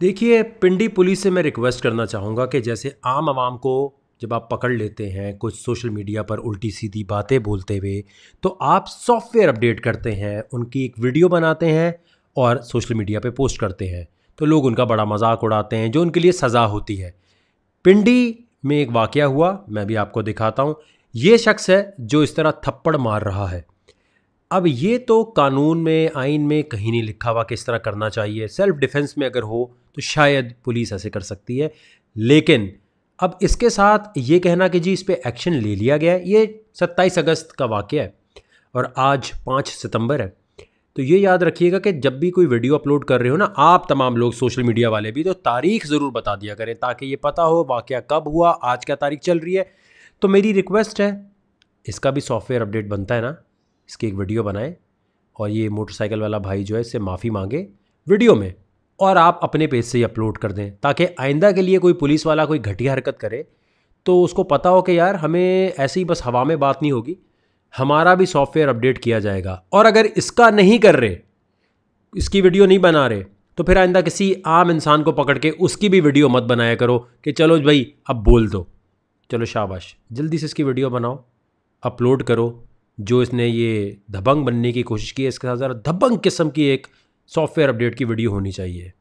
देखिए पिंडी पुलिस से मैं रिक्वेस्ट करना चाहूँगा कि जैसे आम आवाम को जब आप पकड़ लेते हैं कुछ सोशल मीडिया पर उल्टी सीधी बातें बोलते हुए तो आप सॉफ्टवेयर अपडेट करते हैं उनकी एक वीडियो बनाते हैं और सोशल मीडिया पे पोस्ट करते हैं तो लोग उनका बड़ा मजाक उड़ाते हैं जो उनके लिए सज़ा होती है पिंडी में एक वाक़ हुआ मैं भी आपको दिखाता हूँ ये शख्स है जो इस तरह थप्पड़ मार रहा है अब ये तो कानून में आइन में कहीं नहीं लिखा हुआ किस तरह करना चाहिए सेल्फ डिफेंस में अगर हो तो शायद पुलिस ऐसे कर सकती है लेकिन अब इसके साथ ये कहना कि जी इस पर एक्शन ले लिया गया है ये सत्ताईस अगस्त का वाक़ है और आज पाँच सितंबर है तो ये याद रखिएगा कि जब भी कोई वीडियो अपलोड कर रहे हो ना आप तमाम लोग सोशल मीडिया वाले भी तो तारीख ज़रूर बता दिया करें ताकि ये पता हो वाक़ कब हुआ आज क्या तारीख चल रही है तो मेरी रिक्वेस्ट है इसका भी सॉफ्टवेयर अपडेट बनता है ना इसकी एक वीडियो बनाएं और ये मोटरसाइकिल वाला भाई जो है इससे माफ़ी मांगे वीडियो में और आप अपने पेज से ही अपलोड कर दें ताकि आइंदा के लिए कोई पुलिस वाला कोई घटिया हरकत करे तो उसको पता हो कि यार हमें ऐसे ही बस हवा में बात नहीं होगी हमारा भी सॉफ्टवेयर अपडेट किया जाएगा और अगर इसका नहीं कर रहे इसकी वीडियो नहीं बना रहे तो फिर आइंदा किसी आम इंसान को पकड़ के उसकी भी वीडियो मत बनाया करो कि चलो भाई अब बोल दो चलो शाबाश जल्दी से इसकी वीडियो बनाओ अपलोड करो जो इसने ये धबंग बनने की कोशिश की है इसके साथ धबंग किस्म की एक सॉफ्टवेयर अपडेट की वीडियो होनी चाहिए